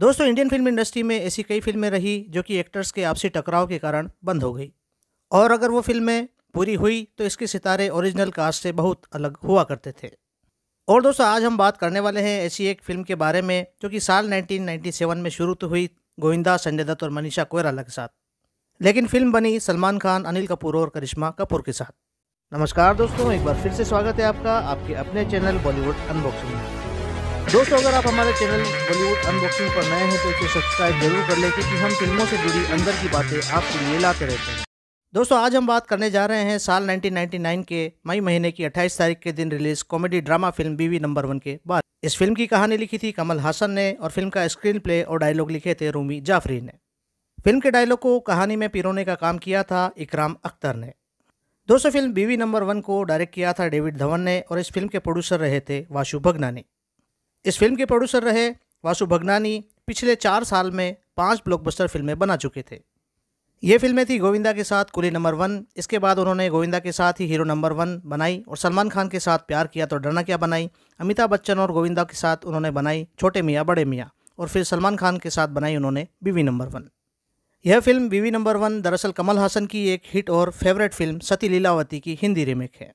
दोस्तों Indian film industry में ऐसी कई फिल्में रही जो कि एक्टर्स के आपसी टकराव के कारण बंद हो गई और अगर वो फिल्में पूरी हुई तो इसके सितारे ओरिजिनल कास्ट से बहुत अलग हुआ करते थे और दोस्तों आज हम बात करने वाले हैं ऐसी एक फिल्म के बारे में जो कि साल 1997 में शुरू तो हुई गोविंदा संजय दत्त और मनीषा कोयराला के साथ लेकिन फिल्म बनी सलमान खान अनिल कपूर और करिश्मा कपूर के साथ नमस्कार दोस्तों एक बार फिर से स्वागत है आपका आपके अपने चैनल बॉलीवुड अनबॉक्सिंग में दोस्तों अगर आप हमारे चैनल बॉलीवुड अनबॉक्सिंग पर नए हैं तो इसे सब्सक्राइब जरूर कर लें क्योंकि हम फिल्मों से जुड़ी अंदर की बातें आपके लिए लाते रहते हैं दोस्तों आज हम बात करने जा रहे हैं साल 1999 के मई महीने की 28 तारीख के दिन release comedy drama film Biwi number one के बाद इस फिल्म की कहानी लिखी थी कमल हासन ने और फिल्म का स्क्रीन प्ले और डायलॉग लिखे थे रूमी जाफरी ने फिल्म के डायलॉग को कहानी में पिरोने का काम किया था इकराम अख्तर ने दोस्तों फिल्म बीवी नंबर वन को डायरेक्ट किया था डेविड धवन ने और इस फिल्म के प्रोड्यूसर रहे थे वाशु भगनानी इस फिल्म के प्रोड्यूसर रहे वासु भगनानी पिछले चार साल में पांच ब्लॉकबस्टर फिल्में बना चुके थे ये फिल्में थी गोविंदा के साथ कुली नंबर वन इसके बाद उन्होंने गोविंदा के साथ ही हीरो नंबर वन बनाई और सलमान खान के साथ प्यार किया तो डरना क्या बनाई अमिताभ बच्चन और गोविंदा के साथ उन्होंने बनाई छोटे मियाँ बड़े मियाँ और फिर सलमान खान के साथ बनाई उन्होंने बीवी नंबर वन यह फिल्म बीवी नंबर वन दरअसल कमल हासन की एक हिट और फेवरेट फिल्म सती लीलावती की हिंदी रीमेक है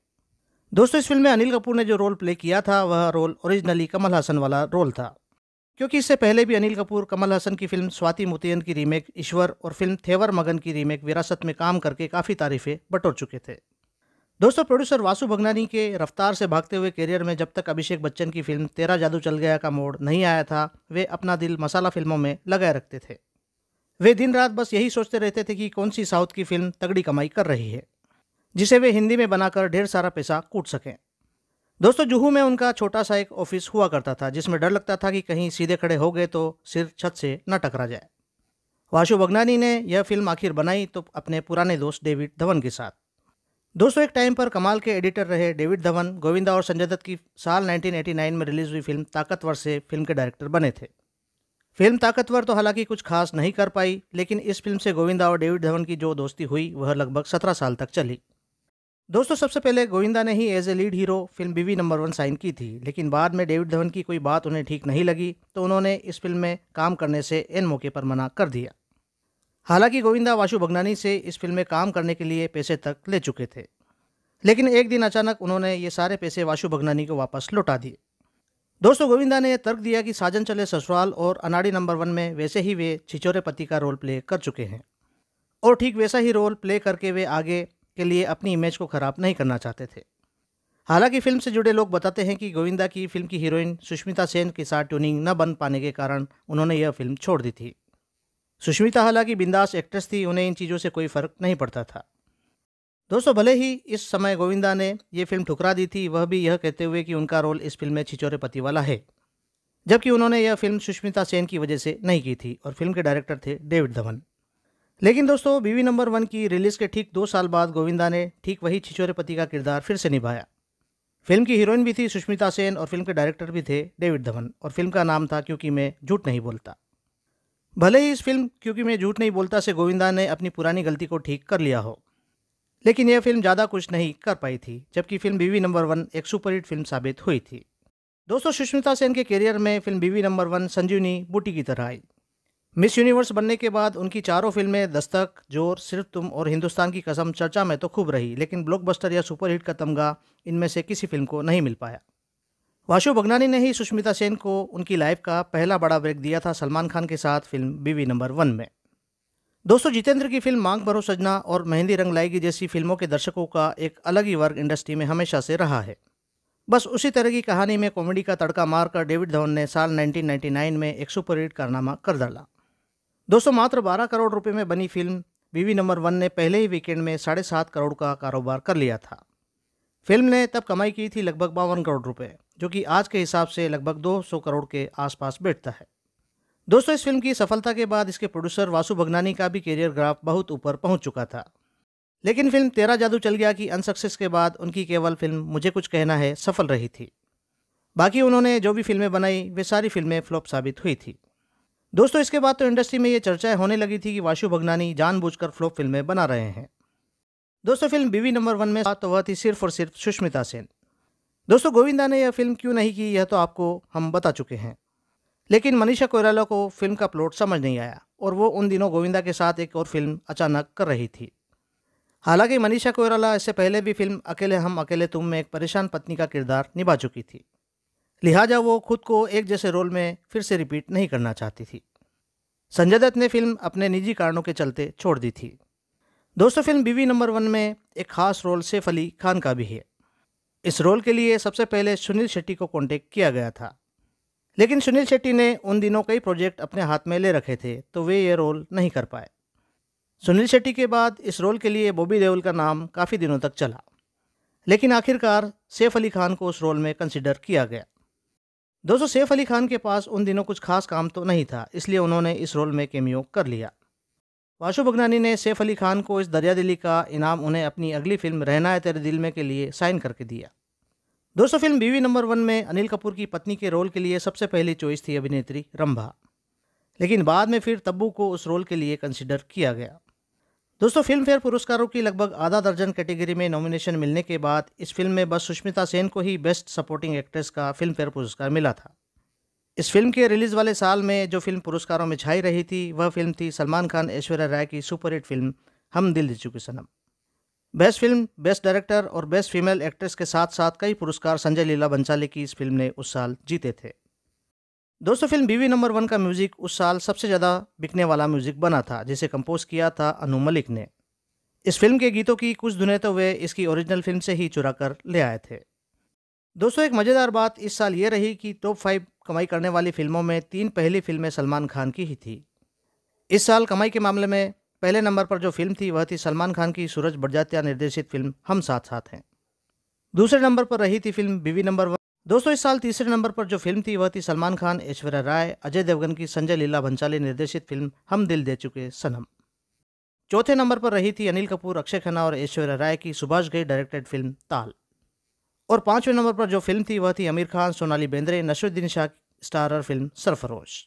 दोस्तों इस फिल्म में अनिल कपूर ने जो रोल प्ले किया था वह रोल ओरिजिनली कमल हसन वाला रोल था क्योंकि इससे पहले भी अनिल कपूर कमल हसन की फिल्म स्वाति मुतियन की रीमेक ईश्वर और फिल्म थेवर मगन की रीमेक विरासत में काम करके काफ़ी तारीफें बटोर चुके थे दोस्तों प्रोड्यूसर वासु भगनानी के रफ्तार से भागते हुए कैरियर में जब तक अभिषेक बच्चन की फिल्म तेरा जादू चल गया का मोड़ नहीं आया था वे अपना दिल मसाला फिल्मों में लगाए रखते थे वे दिन रात बस यही सोचते रहते थे कि कौन सी साउथ की फिल्म तगड़ी कमाई कर रही है जिसे वे हिंदी में बनाकर ढेर सारा पैसा कूट सकें दोस्तों जुहू में उनका छोटा सा एक ऑफिस हुआ करता था जिसमें डर लगता था कि कहीं सीधे खड़े हो गए तो सिर छत से न टकरा जाए वाशु बगनानी ने यह फिल्म आखिर बनाई तो अपने पुराने दोस्त डेविड धवन के साथ दोस्तों एक टाइम पर कमाल के एडिटर रहे डेविड धवन गोविंदा और संजय दत्त की साल 1989 में रिलीज हुई फिल्म ताकतवर से फिल्म के डायरेक्टर बने थे फिल्म ताकतवर तो हालांकि कुछ खास नहीं कर पाई लेकिन इस फिल्म से गोविंदा और डेविड धवन की जो दोस्ती हुई वह लगभग सत्रह साल तक चली दोस्तों सबसे पहले गोविंदा ने ही as a lead hero film Biwi number one sign की थी लेकिन बाद में डेविड धवन की कोई बात उन्हें ठीक नहीं लगी तो उन्होंने इस फिल्म में काम करने से इन मौके पर मना कर दिया हालांकि गोविंदा वाशु भगनानी से इस फिल्म में काम करने के लिए पैसे तक ले चुके थे लेकिन एक दिन अचानक उन्होंने ये सारे पैसे वाशु भगनानी को वापस लौटा दिए दोस्तों गोविंदा ने यह तर्क दिया कि साजन चले ससुराल और अनाड़ी नंबर वन में वैसे ही वे छिचोरे पति का रोल प्ले कर चुके हैं और ठीक वैसा ही रोल प्ले करके वे आगे के लिए अपनी इमेज को ख़राब नहीं करना चाहते थे हालांकि फिल्म से जुड़े लोग बताते हैं कि गोविंदा की फिल्म की हीरोइन सुष्मिता सेन के साथ ट्यूनिंग न बन पाने के कारण उन्होंने यह फिल्म छोड़ दी थी सुष्मिता हालांकि बिंदास एक्ट्रेस थी उन्हें इन चीज़ों से कोई फ़र्क नहीं पड़ता था दोस्तों भले ही इस समय गोविंदा ने यह फिल्म ठुकरा दी थी वह भी यह कहते हुए कि उनका रोल इस फिल्म में छिचोरे पति वाला है जबकि उन्होंने यह फिल्म सुष्मिता सेन की वजह से नहीं की थी और फिल्म के डायरेक्टर थे डेविड धवन लेकिन दोस्तों बीवी नंबर वन की रिलीज़ के ठीक दो साल बाद गोविंदा ने ठीक वही छिछोरे पति का किरदार फिर से निभाया फिल्म की हीरोइन भी थी सुष्मिता सेन और फिल्म के डायरेक्टर भी थे डेविड धवन और फिल्म का नाम था क्योंकि मैं झूठ नहीं बोलता भले ही इस फिल्म क्योंकि मैं झूठ नहीं बोलता से गोविंदा ने अपनी पुरानी गलती को ठीक कर लिया हो लेकिन यह फिल्म ज़्यादा कुछ नहीं कर पाई थी जबकि फिल्म बीवी नंबर वन एक सुपरहिट फिल्म साबित हुई थी दोस्तों सुष्मिता सेन के करियर में फिल्म बीवी नंबर वन संजीवनी बूटी की तरह आई मिस यूनिवर्स बनने के बाद उनकी चारों फिल्में दस्तक जोर सिर्फ तुम और हिंदुस्तान की कसम चर्चा में तो खूब रही लेकिन ब्लॉकबस्टर या सुपरहिट का तमगा इनमें से किसी फिल्म को नहीं मिल पाया वाशु बगनानी ने ही सुष्मिता सेन को उनकी लाइफ का पहला बड़ा ब्रेक दिया था सलमान खान के साथ फिल्म बीवी नंबर वन में दोस्तों जितेंद्र की फिल्म मांग भरो सजना और मेहंदी रंग लाएगी जैसी फिल्मों के दर्शकों का एक अलग ही वर्ग इंडस्ट्री में हमेशा से रहा है बस उसी तरह की कहानी में कॉमेडी का तड़का मारकर डेविड धवन ने साल 1999 में एक सुपरहिट कारनामा कर डाला दोस्तों मात्र 12 करोड़ रुपए में बनी फिल्म बीवी नंबर वन ने पहले ही वीकेंड में साढ़े सात करोड़ का कारोबार कर लिया था फिल्म ने तब कमाई की थी लगभग बावन करोड़ रुपए जो कि आज के हिसाब से लगभग 200 करोड़ के आसपास बैठता है दोस्तों इस फिल्म की सफलता के बाद इसके प्रोड्यूसर वासु भगनानी का भी करियर ग्राफ बहुत ऊपर पहुँच चुका था लेकिन फिल्म तेरा जादू चल गया कि अनसक्सेस के बाद उनकी केवल फिल्म मुझे कुछ कहना है सफल रही थी बाकी उन्होंने जो भी फिल्में बनाई वे सारी फिल्में फ्लॉप साबित हुई थी दोस्तों इसके बाद तो इंडस्ट्री में ये चर्चाएं होने लगी थी कि वाशु भगनानी जानबूझकर फ्लॉप फिल्में बना रहे हैं दोस्तों फिल्म बीवी नंबर वन में तो वह थी सिर्फ और सिर्फ सुष्मिता सेन दोस्तों गोविंदा ने यह फिल्म क्यों नहीं की यह तो आपको हम बता चुके हैं लेकिन मनीषा कोयराला को फिल्म का प्लॉट समझ नहीं आया और वो उन दिनों गोविंदा के साथ एक और फिल्म अचानक कर रही थी हालांकि मनीषा कोयराला इससे पहले भी फिल्म अकेले हम अकेले तुम में एक परेशान पत्नी का किरदार निभा चुकी थी लिहाजा वो खुद को एक जैसे रोल में फिर से रिपीट नहीं करना चाहती थी संजय दत्त ने फिल्म अपने निजी कारणों के चलते छोड़ दी थी दोस्तों फिल्म बीवी नंबर वन में एक खास रोल सैफ अली खान का भी है इस रोल के लिए सबसे पहले सुनील शेट्टी को कॉन्टेक्ट किया गया था लेकिन सुनील शेट्टी ने उन दिनों कई प्रोजेक्ट अपने हाथ में ले रखे थे तो वे ये रोल नहीं कर पाए सुनील शेट्टी के बाद इस रोल के लिए बॉबी देओल का नाम काफ़ी दिनों तक चला लेकिन आखिरकार सैफ अली खान को उस रोल में कंसिडर किया गया दोस्तों सैफ अली खान के पास उन दिनों कुछ खास काम तो नहीं था इसलिए उन्होंने इस रोल में केमियो कर लिया वाशु बगनानी ने सैफ अली खान को इस दरिया दिली का इनाम उन्हें अपनी अगली फिल्म रहना है तेरे दिल में के लिए साइन करके दिया दोस्तों फिल्म बीवी नंबर वन में अनिल कपूर की पत्नी के रोल के लिए सबसे पहली चॉइस थी अभिनेत्री रंभा लेकिन बाद में फिर तब्बू को उस रोल के लिए कंसिडर किया गया दोस्तों फिल्म फेयर पुरस्कारों की लगभग आधा दर्जन कैटेगरी में नॉमिनेशन मिलने के बाद इस फिल्म में बस सुष्मिता सेन को ही बेस्ट सपोर्टिंग एक्ट्रेस का फिल्म फेयर पुरस्कार मिला था इस फिल्म के रिलीज वाले साल में जो फिल्म पुरस्कारों में छाई रही थी वह फिल्म थी सलमान खान ऐश्वर्या राय की सुपरहिट फिल्म हम Dil De Chuke Sanam best film best director और बेस्ट फीमेल एक्ट्रेस के साथ साथ कई पुरस्कार संजय लीला बंसाली की इस फिल्म ने उस साल जीते थे दोस्तों फिल्म बीवी नंबर वन का म्यूज़िक उस साल सबसे ज़्यादा बिकने वाला म्यूज़िक बना था जिसे कंपोज किया था अनु मलिक ने इस फिल्म के गीतों की कुछ धुने तो वे इसकी ओरिजिनल फिल्म से ही चुरा कर ले आए थे दोस्तों एक मज़ेदार बात इस साल ये रही कि टॉप फाइव कमाई करने वाली फिल्मों में तीन पहली फिल्में सलमान खान की ही थी इस साल कमाई के मामले में पहले नंबर पर जो फिल्म थी वह थी सलमान खान की सूरज बड़जात्या निर्देशित फिल्म हम साथ साथ हैं दूसरे नंबर पर रही थी फिल्म बीवी नंबर वन दोस्तों इस साल तीसरे नंबर पर जो फिल्म थी वह थी सलमान खान ऐश्वर्या राय अजय देवगन की संजय लीला भंसाली निर्देशित फिल्म हम दिल दे चुके सनम चौथे नंबर पर रही थी अनिल कपूर अक्षय खन्ना और ऐश्वर्या राय की सुभाष गई डायरेक्टेड फिल्म ताल और पांचवें नंबर पर जो फिल्म थी वह थी आमिर खान सोनाली बेंद्रे नशरुद्दीन शाह स्टारर फिल्म सरफरोश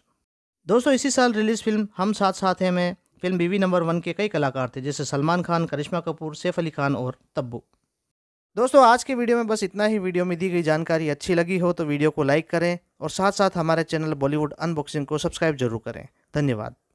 दोस्तों इसी साल रिलीज फिल्म हम साथ साथ हैं में फिल्म बीवी नंबर वन के कई कलाकार थे जैसे सलमान खान करिश्मा कपूर सैफ अली खान और तब्बू दोस्तों आज के वीडियो में बस इतना ही वीडियो में दी गई जानकारी अच्छी लगी हो तो वीडियो को लाइक करें और साथ साथ हमारे चैनल बॉलीवुड अनबॉक्सिंग को सब्सक्राइब जरूर करें धन्यवाद